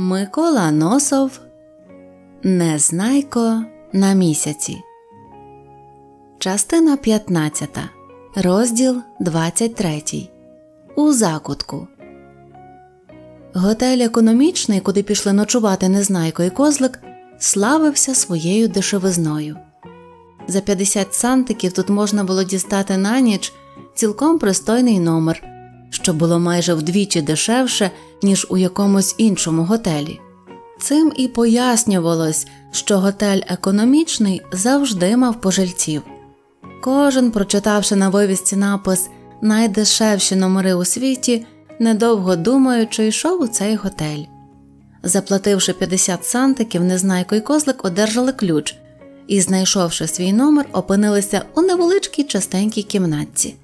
Микола Носов Незнайко на місяці. Частина 15. Розділ 23. У закутку. Готель економічний, куди пішли ночувати Незнайко і Козлик, славився своєю дешевизною. За 50 сантиків тут можна було дістати на ніч цілком пристойний номер що було майже вдвічі дешевше, ніж у якомусь іншому готелі. Цим і пояснювалось, що готель економічний завжди мав пожильців. Кожен, прочитавши на вивісці напис Найдешевші номери у світі, недовго думаючи, йшов у цей готель. Заплативши 50 сантиків, незнайко й козлик одержали ключ і, знайшовши свій номер, опинилися у невеличкій частенькій кімнатці.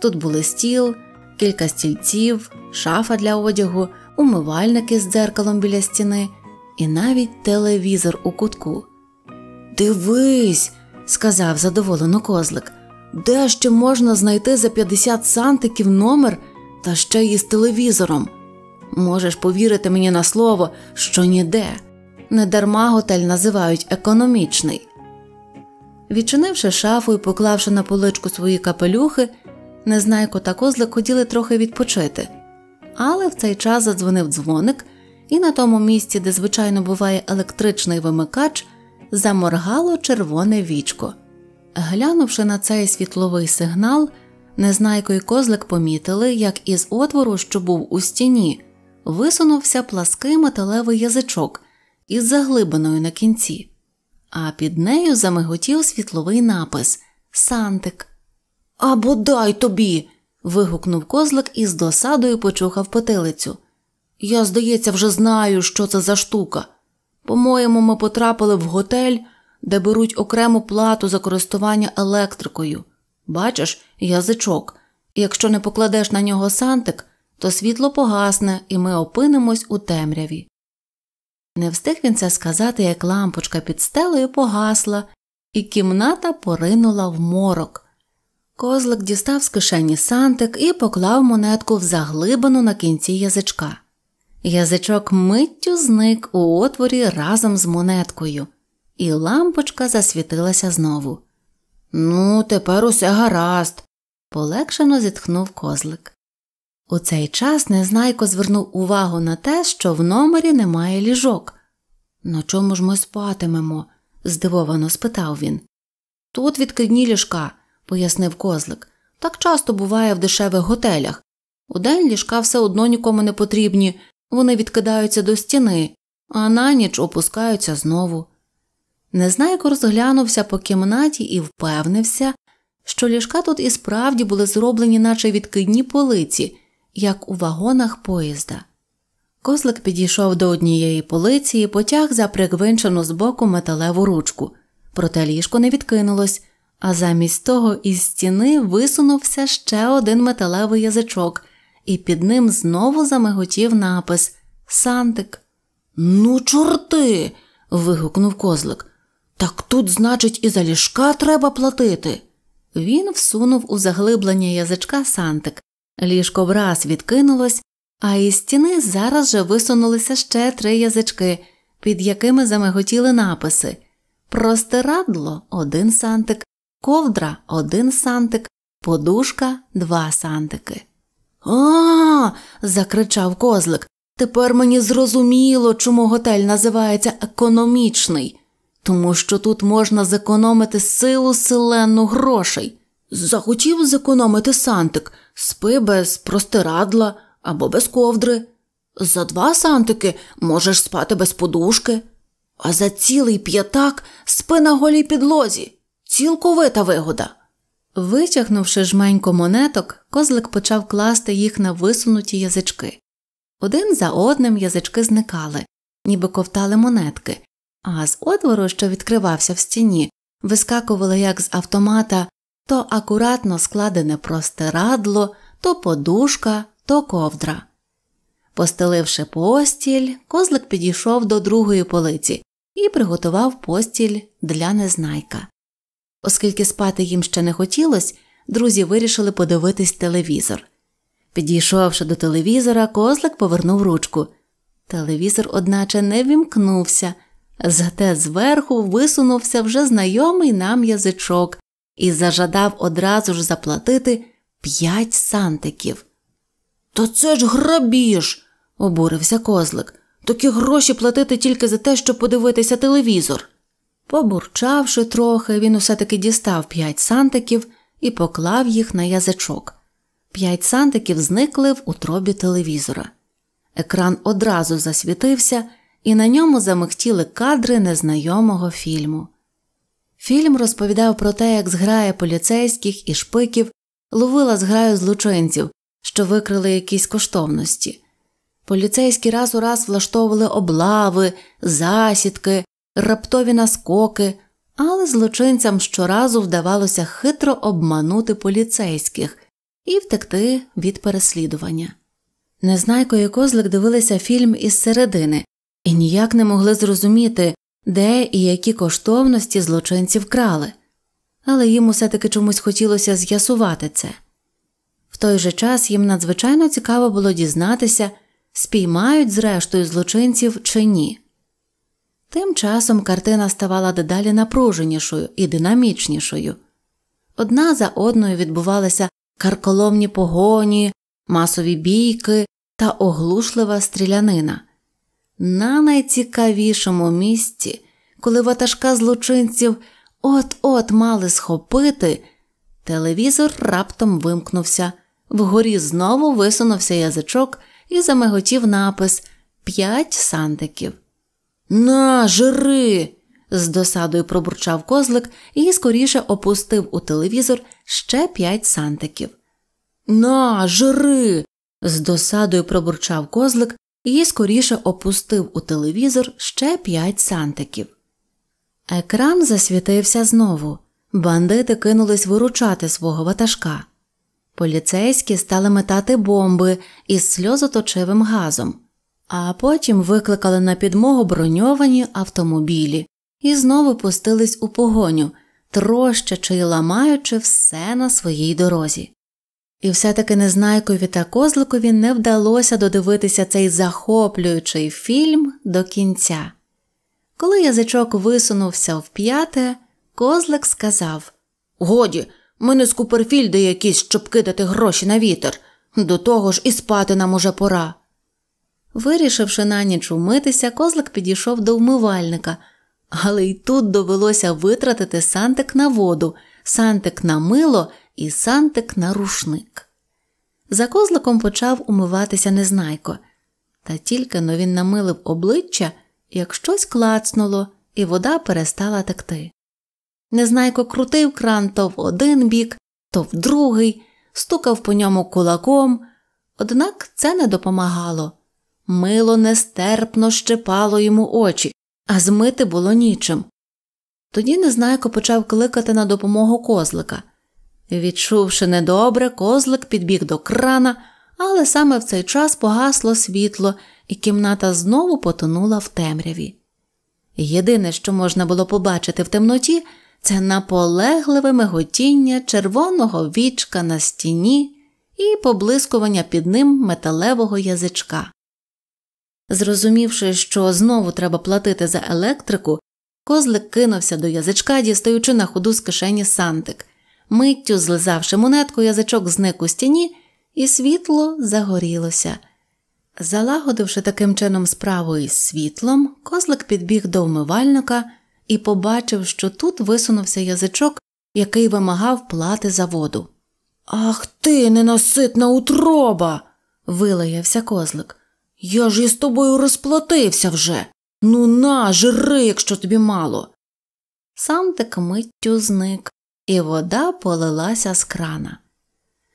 Тут були стіл, кілька стільців, шафа для одягу, умивальники з дзеркалом біля стіни і навіть телевізор у кутку. Дивись, сказав задоволено козлик, де ще можна знайти за 50 сантиків номер та ще й з телевізором. Можеш повірити мені на слово, що ніде. Недарма готель називають економічний. Відчинивши шафу і поклавши на поличку свої капелюхи, Незнайко та козлик хотіли трохи відпочити, але в цей час задзвонив дзвоник, і на тому місці, де звичайно буває електричний вимикач, заморгало червоне вічко. Глянувши на цей світловий сигнал, незнайко і козлик помітили, як із отвору, що був у стіні, висунувся плаский металевий язичок із заглибиною на кінці, а під нею замиготів світловий напис Сантик. А бодай тобі. вигукнув козлик і з досадою почухав потилицю. Я, здається, вже знаю, що це за штука. По-моєму, ми потрапили в готель, де беруть окрему плату за користування електрикою. Бачиш, язичок. Якщо не покладеш на нього сантик, то світло погасне, і ми опинимось у темряві. Не встиг він це сказати, як лампочка під стелею погасла, і кімната поринула в морок. Козлик дістав з кишені сантик і поклав монетку в заглибину на кінці язичка. Язичок миттю зник у отворі разом з монеткою, і лампочка засвітилася знову. Ну, тепер усе гаразд, полегшено зітхнув козлик. У цей час незнайко звернув увагу на те, що в номері немає ліжок. На чому ж ми спатимемо? здивовано спитав він. Тут відкидні ліжка, пояснив козлик. Так часто буває в дешевих готелях. Удень ліжка все одно нікому не потрібні, вони відкидаються до стіни, а на ніч опускаються знову. Незнайко розглянувся по кімнаті і впевнився, що ліжка тут і справді були зроблені, наче відкидні полиці, як у вагонах поїзда. Козлик підійшов до однієї полиці і потяг за пригвинчену збоку металеву ручку, проте ліжко не відкинулось, а замість того із стіни висунувся ще один металевий язичок, і під ним знову замиготів напис Сантик. Ну, чорти. вигукнув козлик. Так тут, значить, і за ліжка треба платити. Він всунув у заглиблення язичка Сантик. Ліжко враз відкинулось, а із стіни зараз же висунулися ще три язички, під якими замиготіли написи Простирадло один сантик, ковдра 1 сантик, подушка 2 сантики. А. закричав козлик. Тепер мені зрозуміло, чому готель називається економічний, тому що тут можна зекономити силу селену грошей. Захотів зекономити сантик, спи без простирадла або без ковдри. За два сантики можеш спати без подушки, а за цілий п'ятак спи на голій підлозі. Цілковита вигода. Витягнувши жменько монеток, козлик почав класти їх на висунуті язички. Один за одним язички зникали, ніби ковтали монетки, а з одвору, що відкривався в стіні, вискакували як з автомата то акуратно складене простирадло, то подушка, то ковдра. Постеливши постіль, козлик підійшов до другої полиці і приготував постіль для незнайка. Оскільки спати їм ще не хотілось, друзі вирішили подивитись телевізор. Підійшовши до телевізора, козлик повернув ручку. Телевізор, одначе, не вімкнувся, зате зверху висунувся вже знайомий нам язичок і зажадав одразу ж заплатити п'ять сантиків. То це ж грабіж, обурився козлик. Такі гроші платити тільки за те, щоб подивитися телевізор. Побурчавши трохи, він усе таки дістав п'ять сантиків і поклав їх на язичок. П'ять сантиків зникли в утробі телевізора. Екран одразу засвітився, і на ньому замихтіли кадри незнайомого фільму. Фільм розповідав про те, як зграя поліцейських і шпиків ловила зграю злочинців, що викрили якісь коштовності. Поліцейські раз у раз влаштовували облави, засідки, раптові наскоки, але злочинцям щоразу вдавалося хитро обманути поліцейських і втекти від переслідування. Незнайко і козлик дивилися фільм із середини і ніяк не могли зрозуміти, де і які коштовності злочинці вкрали, але їм усе таки чомусь хотілося з'ясувати це. В той же час їм надзвичайно цікаво було дізнатися, спіймають зрештою злочинців чи ні. Тим часом картина ставала дедалі напруженішою і динамічнішою. Одна за одною відбувалися карколомні погоні, масові бійки та оглушлива стрілянина. На найцікавішому місці, коли ватажка злочинців от-от мали схопити, телевізор раптом вимкнувся. Вгорі знову висунувся язичок і замиготів напис П'ять сандиків. На, жири! з досадою пробурчав козлик і скоріше опустив у телевізор ще п'ять сантиків. На, жири! з досадою пробурчав козлик і скоріше опустив у телевізор ще п'ять сантиків. Екран засвітився знову. Бандити кинулись виручати свого ватажка. Поліцейські стали метати бомби із сльозоточивим газом а потім викликали на підмогу броньовані автомобілі і знову пустились у погоню, трощачи й ламаючи все на своїй дорозі. І все таки незнайкові та козликові не вдалося додивитися цей захоплюючий фільм до кінця. Коли язичок висунувся в п'яте, козлик сказав Годі, ми не з Куперфільди якісь, щоб кидати гроші на вітер. До того ж і спати нам уже пора. Вирішивши на ніч умитися, козлик підійшов до вмивальника, але й тут довелося витратити сантик на воду, сантик на мило і сантик на рушник. За козликом почав умиватися незнайко, та тільки но він намилив обличчя, як щось клацнуло, і вода перестала текти. Незнайко крутив кран то в один бік, то в другий, стукав по ньому кулаком, однак це не допомагало. Мило нестерпно щепало йому очі, а змити було нічим. Тоді незнайко почав кликати на допомогу козлика. Відчувши недобре, козлик підбіг до крана, але саме в цей час погасло світло, і кімната знову потонула в темряві. Єдине, що можна було побачити в темноті, це наполегливе миготіння червоного вічка на стіні і поблискування під ним металевого язичка. Зрозумівши, що знову треба платити за електрику, козлик кинувся до язичка, дістаючи на ходу з кишені сантик. Миттю злизавши монетку, язичок зник у стіні, і світло загорілося. Залагодивши таким чином справу із світлом, козлик підбіг до вмивальника і побачив, що тут висунувся язичок, який вимагав плати за воду. Ах ти, ненаситна утроба! вилаявся козлик. Я ж із тобою розплатився вже. Ну на, жири, якщо тобі мало. Сам Самтик миттю зник, і вода полилася з крана.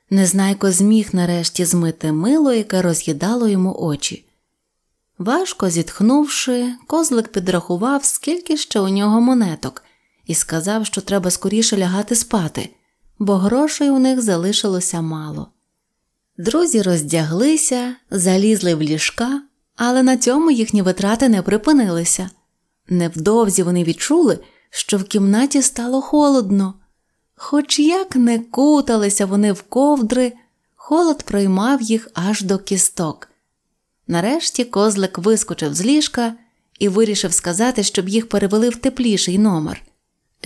Незнайко зміг нарешті змити мило, яке роз'їдало йому очі. Важко зітхнувши, козлик підрахував, скільки ще у нього монеток, і сказав, що треба скоріше лягати спати, бо грошей у них залишилося мало. Друзі роздяглися, залізли в ліжка, але на цьому їхні витрати не припинилися. Невдовзі вони відчули, що в кімнаті стало холодно. Хоч як не куталися вони в ковдри, холод проймав їх аж до кісток. Нарешті козлик вискочив з ліжка і вирішив сказати, щоб їх перевели в тепліший номер.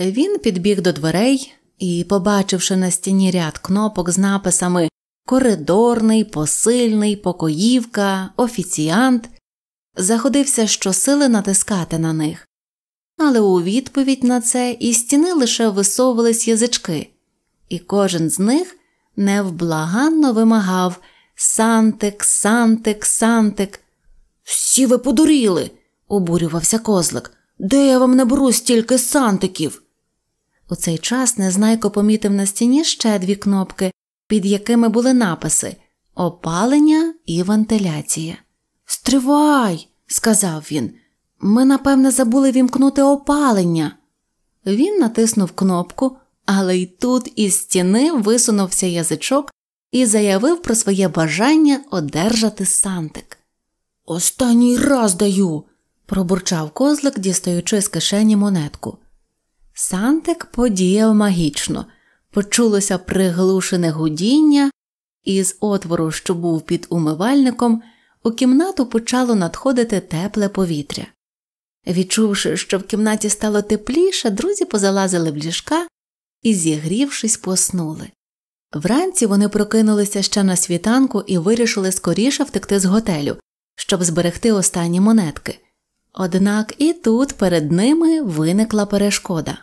Він підбіг до дверей і, побачивши на стіні ряд кнопок з написами коридорний, посильний, покоївка, офіціант заходився щосили натискати на них, але у відповідь на це і стіни лише висовувались язички, і кожен з них невблаганно вимагав Сантик, Сантик, Сантик. Всі ви подуріли, обурювався козлик. Де я вам наберу стільки сантиків? У цей час незнайко помітив на стіні ще дві кнопки, під якими були написи Опалення і вентиляція. Стривай, сказав він. Ми, напевне, забули вімкнути опалення. Він натиснув кнопку, але й тут із стіни висунувся язичок і заявив про своє бажання одержати сантик. Останній раз даю, пробурчав козлик, дістаючи з кишені монетку. Сантик подіяв магічно почулося приглушене гудіння, і з отвору, що був під умивальником, у кімнату почало надходити тепле повітря. Відчувши, що в кімнаті стало тепліше, друзі позалазили в ліжка і, зігрівшись, поснули. Вранці вони прокинулися ще на світанку і вирішили скоріше втекти з готелю, щоб зберегти останні монетки. Однак і тут перед ними виникла перешкода.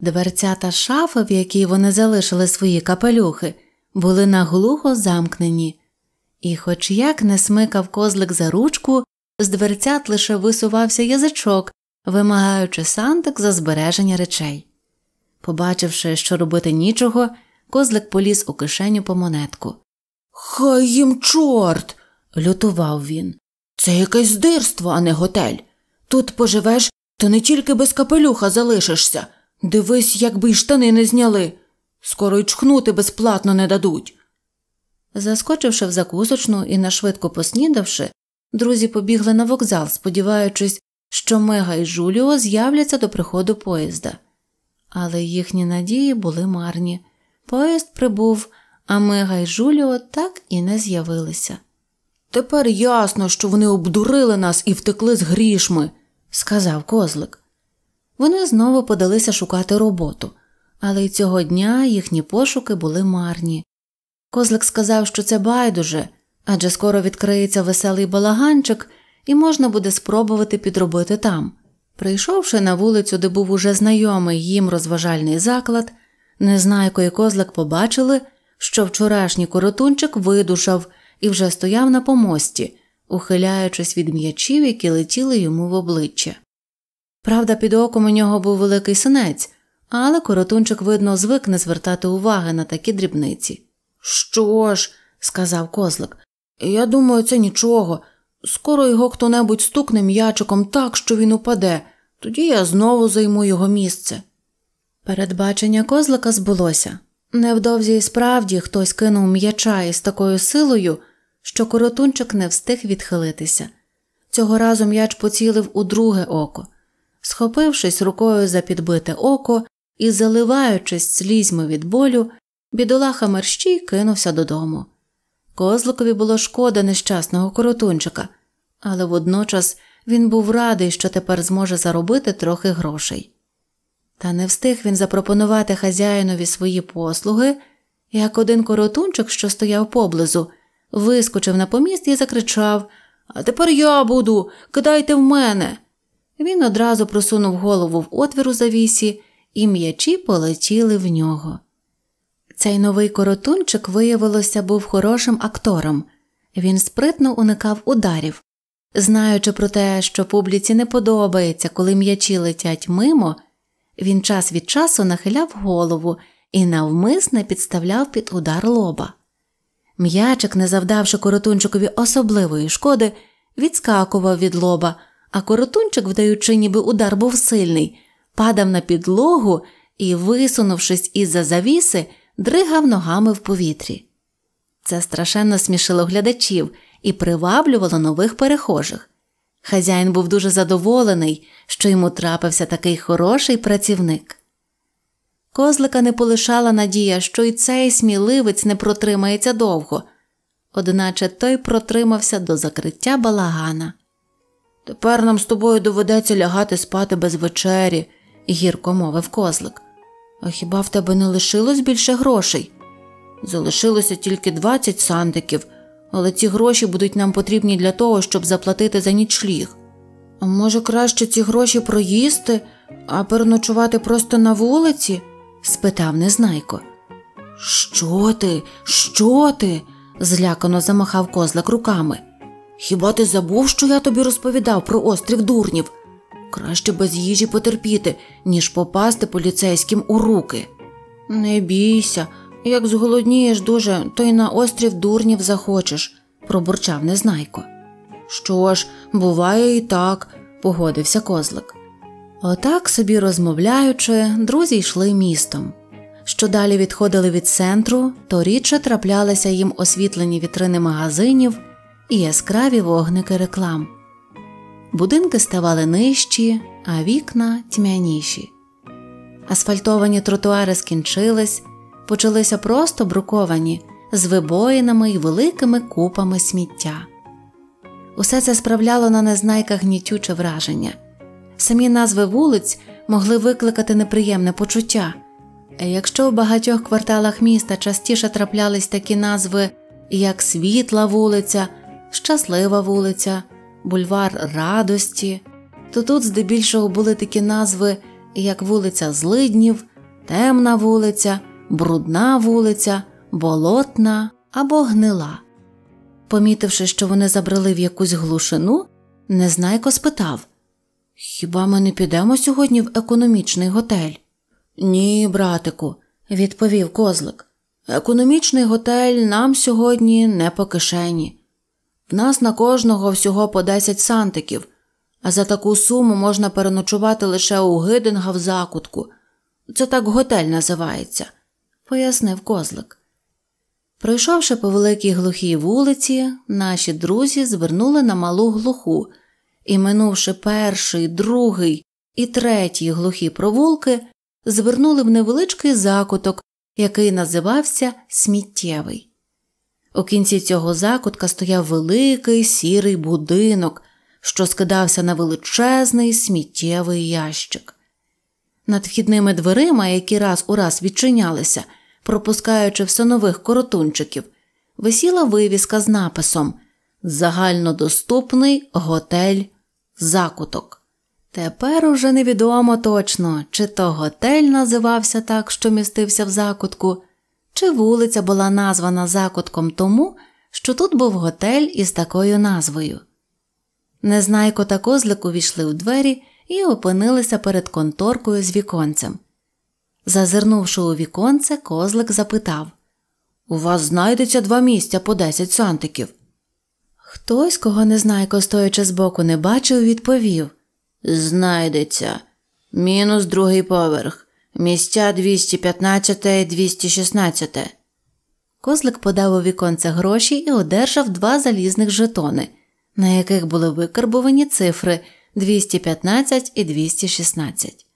Дверця та шафа, в якій вони залишили свої капелюхи, були наглухо замкнені, і, хоч як не смикав козлик за ручку, з дверцят лише висувався язичок, вимагаючи сантик за збереження речей. Побачивши, що робити нічого, козлик поліз у кишеню по монетку. Хай їм чорт. лютував він. Це якесь здирство, а не готель. Тут поживеш, то не тільки без капелюха залишишся. Дивись, якби й штани не зняли. Скоро й чхнути безплатно не дадуть. Заскочивши в закусочну і нашвидко поснідавши, друзі побігли на вокзал, сподіваючись, що Мега і Жуліо з'являться до приходу поїзда. Але їхні надії були марні. Поїзд прибув, а Мега і Жуліо так і не з'явилися. Тепер ясно, що вони обдурили нас і втекли з грішми, сказав козлик. Вони знову подалися шукати роботу, але й цього дня їхні пошуки були марні. Козлик сказав, що це байдуже адже скоро відкриється веселий балаганчик і можна буде спробувати підробити там. Прийшовши на вулицю, де був уже знайомий їм розважальний заклад, незнайко і козлик побачили, що вчорашній коротунчик видушав і вже стояв на помості, ухиляючись від м'ячів, які летіли йому в обличчя. Правда, під оком у нього був великий синець, але коротунчик, видно, звик не звертати уваги на такі дрібниці. Що ж, сказав козлик, я думаю, це нічого. Скоро його хто небудь стукне м'ячиком так, що він упаде, тоді я знову займу його місце. Передбачення козлика збулося. Невдовзі і справді хтось кинув м'яча із такою силою, що коротунчик не встиг відхилитися. Цього разу м'яч поцілив у друге око схопившись рукою за підбите око і заливаючись слізьми від болю, бідолаха мерщій кинувся додому. Козликові було шкода нещасного коротунчика, але водночас він був радий, що тепер зможе заробити трохи грошей. Та не встиг він запропонувати хазяїнові свої послуги, як один коротунчик, що стояв поблизу, вискочив на поміст і закричав А тепер я буду, кидайте в мене. Він одразу просунув голову в отвір у завісі, і м'ячі полетіли в нього. Цей новий коротунчик, виявилося, був хорошим актором. Він спритно уникав ударів. Знаючи про те, що публіці не подобається, коли м'ячі летять мимо, він час від часу нахиляв голову і навмисне підставляв під удар лоба. М'ячик, не завдавши коротунчикові особливої шкоди, відскакував від лоба, а коротунчик, вдаючи, ніби удар був сильний, падав на підлогу і, висунувшись із за завіси, дригав ногами в повітрі. Це страшенно смішило глядачів і приваблювало нових перехожих. Хазяїн був дуже задоволений, що йому трапився такий хороший працівник. Козлика не полишала надія, що й цей сміливець не протримається довго, одначе той протримався до закриття балагана. Тепер нам з тобою доведеться лягати спати без вечері, гірко мовив козлик. А хіба в тебе не лишилось більше грошей? Залишилося тільки двадцять сандиків, але ці гроші будуть нам потрібні для того, щоб заплатити за нічліг. А може, краще ці гроші проїсти, а переночувати просто на вулиці? спитав незнайко. Що ти? Що ти? злякано замахав козлик руками. Хіба ти забув, що я тобі розповідав про острів дурнів? Краще без їжі потерпіти, ніж попасти поліцейським у руки. Не бійся, як зголоднієш дуже, то й на острів дурнів захочеш, пробурчав незнайко. Що ж, буває і так, погодився козлик. Отак собі розмовляючи, друзі йшли містом. Що далі відходили від центру, то рідше траплялися їм освітлені вітрини магазинів, і яскраві вогники реклам. Будинки ставали нижчі, а вікна тьмяніші. Асфальтовані тротуари скінчились, почалися просто бруковані, з вибоїнами й великими купами сміття. Усе це справляло на незнайках гнітюче враження. Самі назви вулиць могли викликати неприємне почуття. Якщо в багатьох кварталах міста частіше траплялись такі назви, як світла вулиця щаслива вулиця, бульвар радості, то тут здебільшого були такі назви, як вулиця Злиднів, Темна вулиця, Брудна вулиця, Болотна або Гнила. Помітивши, що вони забрели в якусь глушину, незнайко спитав Хіба ми не підемо сьогодні в економічний готель? Ні, братику, відповів козлик. Економічний готель нам сьогодні не по кишені. В нас на кожного всього по 10 сантиків, а за таку суму можна переночувати лише у гидинга в закутку. Це так готель називається, пояснив козлик. Пройшовши по великій глухій вулиці, наші друзі звернули на малу глуху і, минувши перший, другий і третій глухі провулки, звернули в невеличкий закуток, який називався Сміттєвий. У кінці цього закутка стояв великий сірий будинок, що скидався на величезний сміттєвий ящик. Над вхідними дверима, які раз у раз відчинялися, пропускаючи все нових коротунчиків, висіла вивіска з написом Загальнодоступний готель закуток. Тепер уже невідомо точно, чи то готель називався так, що містився в закутку, чи вулиця була названа закутком тому, що тут був готель із такою назвою. Незнайко та козлик увійшли у двері і опинилися перед конторкою з віконцем. Зазирнувши у віконце, козлик запитав У вас знайдеться два місця по десять сантиків. Хтось, кого незнайко, стоячи збоку, не бачив, відповів Знайдеться, мінус другий поверх місця 215 216. Козлик подав у віконце гроші і одержав два залізних жетони, на яких були викарбовані цифри 215 і 216.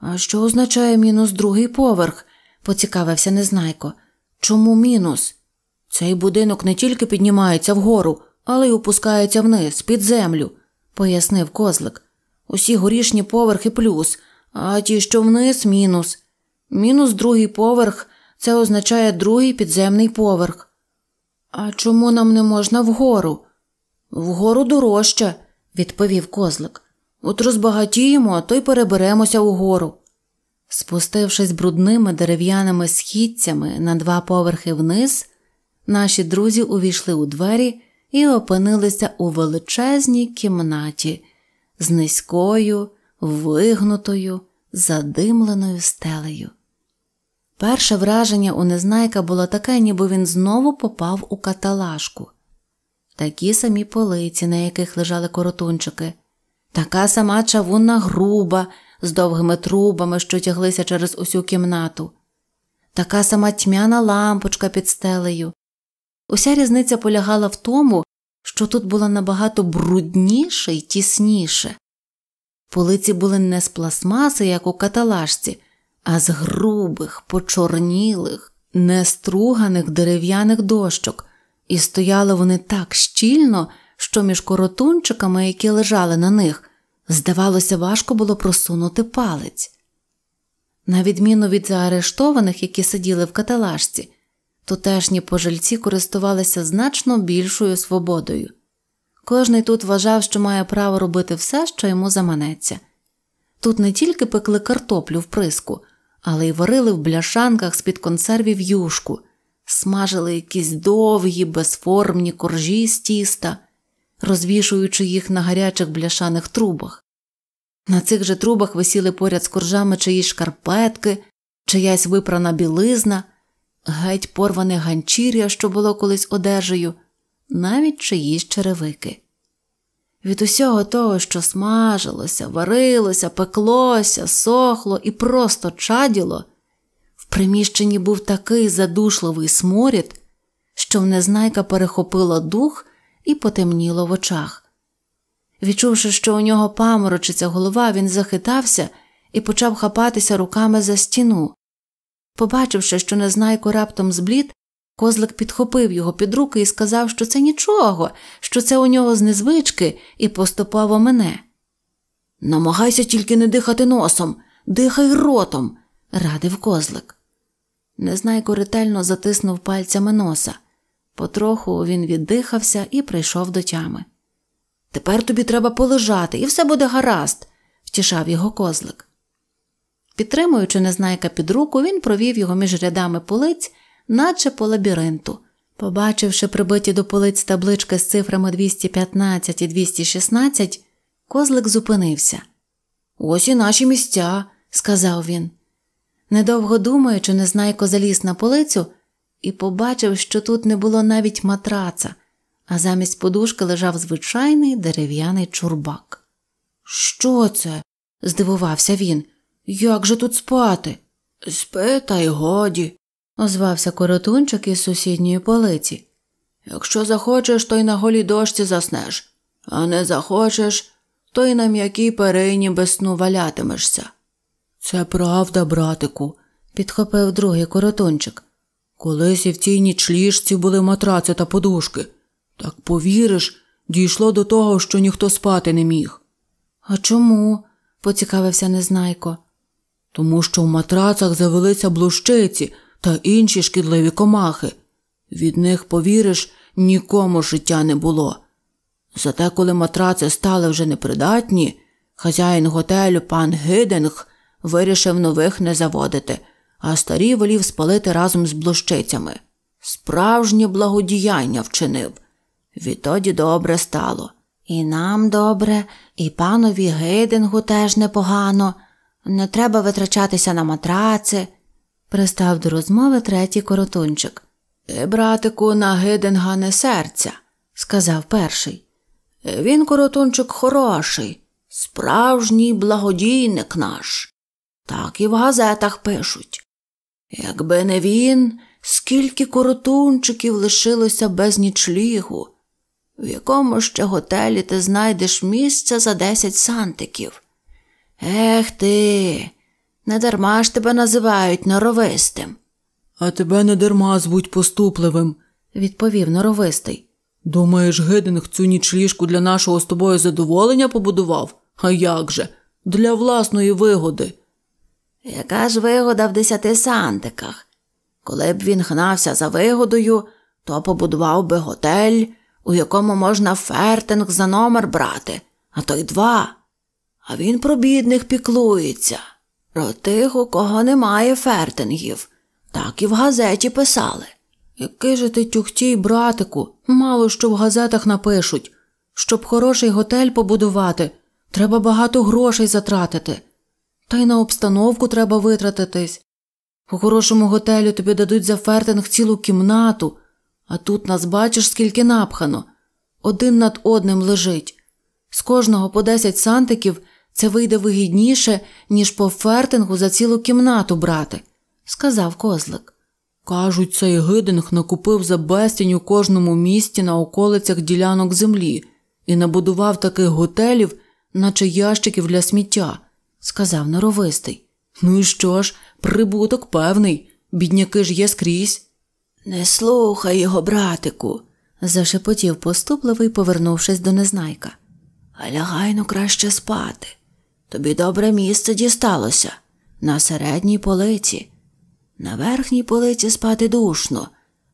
А що означає мінус другий поверх? поцікавився незнайко. Чому мінус? Цей будинок не тільки піднімається вгору, але й опускається вниз, під землю, пояснив козлик. Усі горішні поверхи плюс, а ті, що вниз, мінус. Мінус другий поверх це означає другий підземний поверх. А чому нам не можна вгору? Вгору дорожче, відповів козлик. От розбагатіємо, а то й переберемося вгору. Спустившись брудними дерев'яними східцями на два поверхи вниз, наші друзі увійшли у двері і опинилися у величезній кімнаті з низькою вигнутою, задимленою стелею. Перше враження у незнайка було таке, ніби він знову попав у каталажку. Такі самі полиці, на яких лежали коротунчики, така сама чавунна груба з довгими трубами, що тяглися через усю кімнату, така сама тьмяна лампочка під стелею. Уся різниця полягала в тому, що тут було набагато брудніше і тісніше. Полиці були не з пластмаси, як у каталажці, а з грубих, почорнілих, неструганих дерев'яних дощок, і стояли вони так щільно, що між коротунчиками, які лежали на них, здавалося, важко було просунути палець. На відміну від заарештованих, які сиділи в каталажці, тутешні пожильці користувалися значно більшою свободою. Кожний тут вважав, що має право робити все, що йому заманеться. Тут не тільки пекли картоплю в приску, але й варили в бляшанках з-під консервів юшку, смажили якісь довгі, безформні коржі з тіста, розвішуючи їх на гарячих бляшаних трубах. На цих же трубах висіли поряд з коржами чиїсь шкарпетки, чиясь випрана білизна, геть порване ганчір'я, що було колись одежею навіть чиїсь черевики. Від усього того, що смажилося, варилося, пеклося, сохло і просто чаділо, в приміщенні був такий задушливий сморід, що в незнайка перехопила дух і потемніло в очах. Відчувши, що у нього паморочиться голова, він захитався і почав хапатися руками за стіну. Побачивши, що незнайко раптом зблід, Козлик підхопив його під руки і сказав, що це нічого, що це у нього з незвички, і поступав у мене. Намагайся тільки не дихати носом, дихай ротом, радив козлик. Незнайко ретельно затиснув пальцями носа. Потроху він віддихався і прийшов до тями. Тепер тобі треба полежати, і все буде гаразд, втішав його козлик. Підтримуючи незнайка під руку, він провів його між рядами полиць наче по лабіринту. Побачивши прибиті до полиць таблички з цифрами 215 і 216, козлик зупинився. Ось і наші місця, сказав він. Недовго думаючи, незнайко заліз на полицю і побачив, що тут не було навіть матраца, а замість подушки лежав звичайний дерев'яний чурбак. Що це? здивувався він. Як же тут спати? Спи, та й годі, озвався коротунчик із сусідньої полиці. Якщо захочеш, то й на голій дошці заснеш, а не захочеш, то й на м'якій перині без сну валятимешся. Це правда, братику, підхопив другий коротунчик. Колись і в цій нічліжці були матраци та подушки. Так повіриш, дійшло до того, що ніхто спати не міг. А чому? поцікавився незнайко. Тому що в матрацах завелися блущиці, та інші шкідливі комахи. Від них, повіриш, нікому життя не було. Зате, коли матраци стали вже непридатні, хазяїн готелю пан Гиденг вирішив нових не заводити, а старі волів спалити разом з блощицями. Справжнє благодіяння вчинив. Відтоді добре стало. І нам добре, і панові гидингу теж непогано. Не треба витрачатися на матраци пристав до розмови третій коротунчик. «Е, братику, на Гиденга не серця, сказав перший. «Е, він, коротунчик, хороший, справжній благодійник наш. Так і в газетах пишуть. Якби не він, скільки коротунчиків лишилося без нічлігу. В якому ще готелі ти знайдеш місце за десять сантиків? Ех ти, не дарма ж тебе називають норовистим. А тебе не дарма звуть поступливим, відповів норовистий. Думаєш, Гидинг цю ніч ліжку для нашого з тобою задоволення побудував? А як же? Для власної вигоди. Яка ж вигода в десяти сантиках? Коли б він гнався за вигодою, то побудував би готель, у якому можна фертинг за номер брати, а то й два. А він про бідних піклується. Про тих, у кого немає фертингів. Так і в газеті писали. Який же ти тюхтій, братику, мало що в газетах напишуть. Щоб хороший готель побудувати, треба багато грошей затратити. Та й на обстановку треба витратитись. У хорошому готелю тобі дадуть за фертинг цілу кімнату, а тут нас бачиш, скільки напхано. Один над одним лежить. З кожного по десять сантиків це вийде вигідніше, ніж по фертингу за цілу кімнату брати, сказав козлик. Кажуть, цей гидинг накупив за безцінь у кожному місті на околицях ділянок землі і набудував таких готелів, наче ящиків для сміття, сказав норовистий. Ну і що ж, прибуток певний, бідняки ж є скрізь. Не слухай його, братику, зашепотів поступливий, повернувшись до незнайка. А лягай ну краще спати. Тобі добре місце дісталося на середній полиці. На верхній полиці спати душно,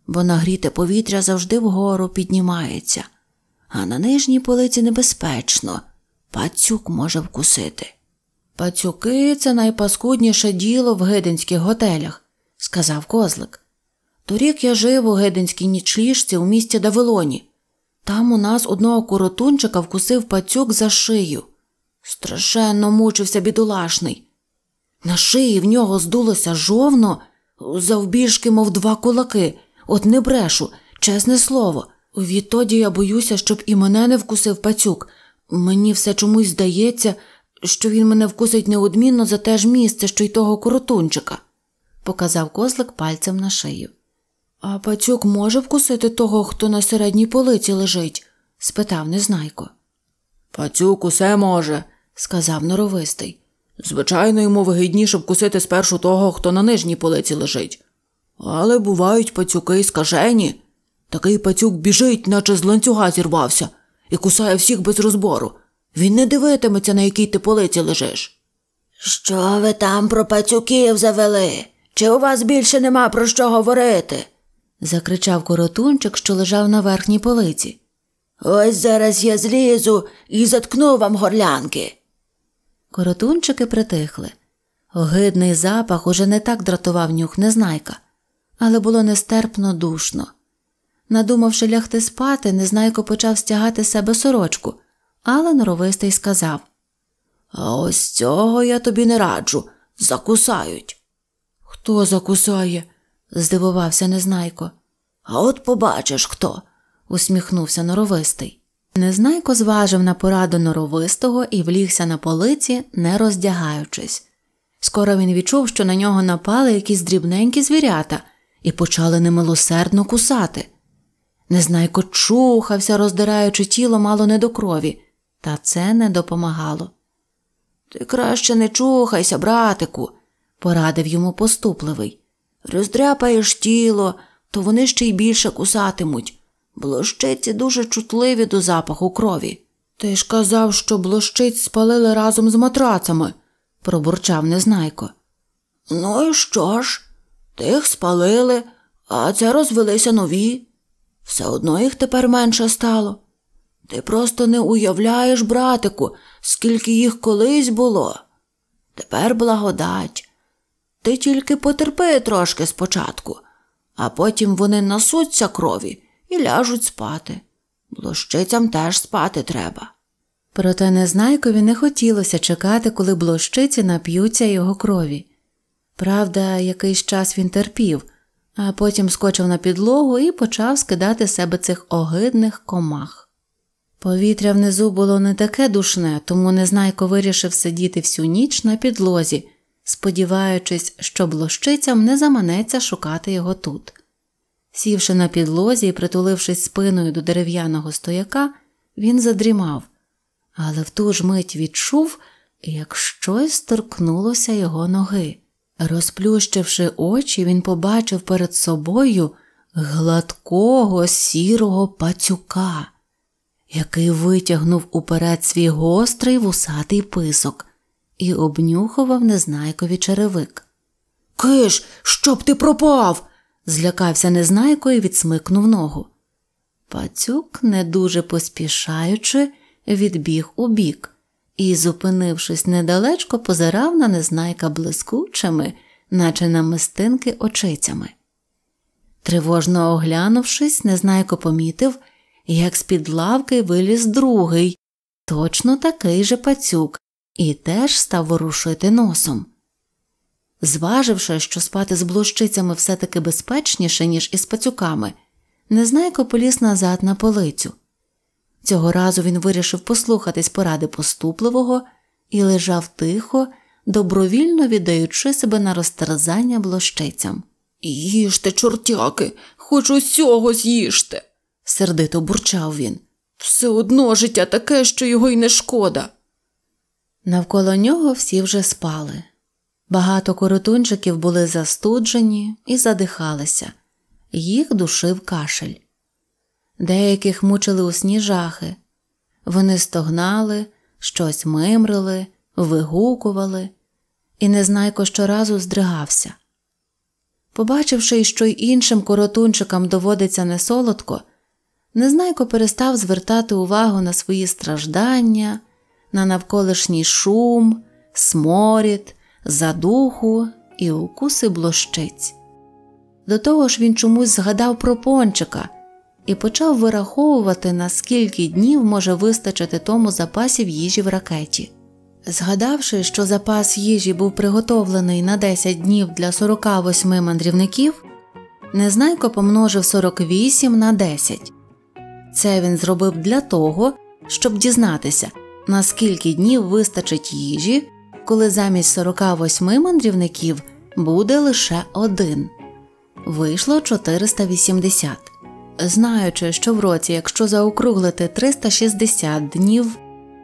бо нагріте повітря завжди вгору піднімається, а на нижній полиці небезпечно пацюк може вкусити. Пацюки це найпаскудніше діло в гиденських готелях, сказав козлик. Торік я жив у гиденській нічліжці у місті Давилоні. Там у нас одного коротунчика вкусив пацюк за шию. Страшенно мучився бідолашний. На шиї в нього здулося жовно, завбільшки, мов два кулаки, от не брешу, чесне слово. Відтоді я боюся, щоб і мене не вкусив пацюк. Мені все чомусь здається, що він мене вкусить неодмінно за те ж місце, що й того коротунчика, показав козлик пальцем на шию. А пацюк може вкусити того, хто на середній полиці лежить? спитав незнайко. Пацюк усе може сказав норовистий. Звичайно, йому вигідніше вкусити спершу того, хто на нижній полиці лежить. Але бувають пацюки скажені. Такий пацюк біжить, наче з ланцюга зірвався, і кусає всіх без розбору. Він не дивитиметься, на якій ти полиці лежиш. Що ви там про пацюків завели? Чи у вас більше нема про що говорити? закричав коротунчик, що лежав на верхній полиці. Ось зараз я злізу і заткну вам горлянки. Коротунчики притихли. Огидний запах уже не так дратував нюх незнайка, але було нестерпно душно. Надумавши лягти спати, незнайко почав стягати себе сорочку, але норовистий сказав А ось цього я тобі не раджу. Закусають. Хто закусає? здивувався незнайко. А от побачиш хто, усміхнувся норовистий. Незнайко зважив на пораду норовистого і влігся на полиці, не роздягаючись. Скоро він відчув, що на нього напали якісь дрібненькі звірята і почали немилосердно кусати. Незнайко чухався, роздираючи тіло мало не до крові, та це не допомагало. Ти краще не чухайся, братику, порадив йому поступливий. Роздряпаєш тіло, то вони ще й більше кусатимуть. Блощиці дуже чутливі до запаху крові. Ти ж казав, що блощиць спалили разом з матрацами, пробурчав незнайко. Ну і що ж? Тих спалили, а це розвелися нові. Все одно їх тепер менше стало. Ти просто не уявляєш, братику, скільки їх колись було. Тепер благодать. Ти тільки потерпи трошки спочатку, а потім вони насуться крові і ляжуть спати. Блощицям теж спати треба. Проте незнайкові не хотілося чекати, коли блощиці нап'ються його крові. Правда, якийсь час він терпів, а потім скочив на підлогу і почав скидати себе цих огидних комах. Повітря внизу було не таке душне, тому незнайко вирішив сидіти всю ніч на підлозі, сподіваючись, що блощицям не заманеться шукати його тут. Сівши на підлозі і притулившись спиною до дерев'яного стояка, він задрімав, але в ту ж мить відчув, як щось торкнулося його ноги. Розплющивши очі, він побачив перед собою гладкого сірого пацюка, який витягнув уперед свій гострий вусатий писок і обнюхував незнайкові черевик. Киш, щоб ти пропав! злякався незнайко і відсмикнув ногу. Пацюк, не дуже поспішаючи, відбіг у бік і, зупинившись недалечко, позирав на незнайка блискучими, наче на мистинки очицями. Тривожно оглянувшись, незнайко помітив, як з під лавки виліз другий, точно такий же пацюк, і теж став ворушити носом. Зваживши, що спати з блощицями все таки безпечніше, ніж із пацюками, незнайко поліз назад на полицю. Цього разу він вирішив послухатись поради поступливого і лежав тихо, добровільно віддаючи себе на розтерзання блощицям. Їжте, чортяки, хоч усього з'їжте, сердито бурчав він. Все одно життя таке, що його й не шкода. Навколо нього всі вже спали. Багато коротунчиків були застуджені і задихалися, їх душив кашель. Деяких мучили у сні жахи. вони стогнали, щось мимрили, вигукували, і незнайко щоразу здригався. Побачивши, що й іншим коротунчикам доводиться несолодко, незнайко перестав звертати увагу на свої страждання, на навколишній шум, сморід задуху і укуси блощиць. До того ж він чомусь згадав про пончика і почав вираховувати, на скільки днів може вистачити тому запасів їжі в ракеті. Згадавши, що запас їжі був приготовлений на 10 днів для 48 мандрівників, Незнайко помножив 48 на 10. Це він зробив для того, щоб дізнатися, наскільки днів вистачить їжі коли замість 48 мандрівників буде лише один. Вийшло 480. Знаючи, що в році, якщо заокруглити 360 днів,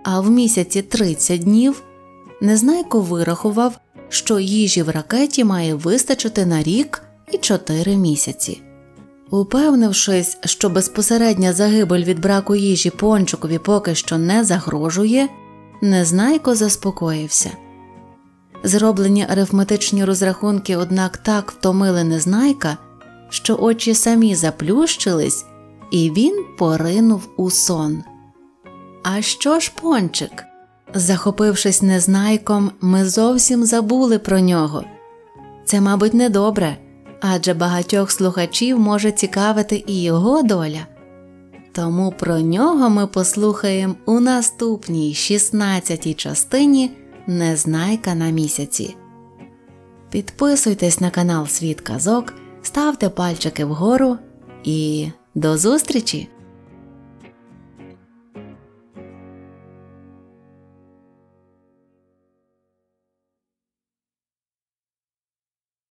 а в місяці 30 днів, Незнайко вирахував, що їжі в ракеті має вистачити на рік і 4 місяці. Упевнившись, що безпосередня загибель від браку їжі пончикові поки що не загрожує, Незнайко заспокоївся. Зроблені арифметичні розрахунки, однак так втомили незнайка, що очі самі заплющились, і він поринув у сон. А що ж пончик? Захопившись незнайком, ми зовсім забули про нього. Це, мабуть, недобре, адже багатьох слухачів може цікавити і його доля. Тому про нього ми послухаємо у наступній 16-й частині. Незнайка на місяці. Підписуйтесь на канал Світ Казок, ставте пальчики вгору і до зустрічі!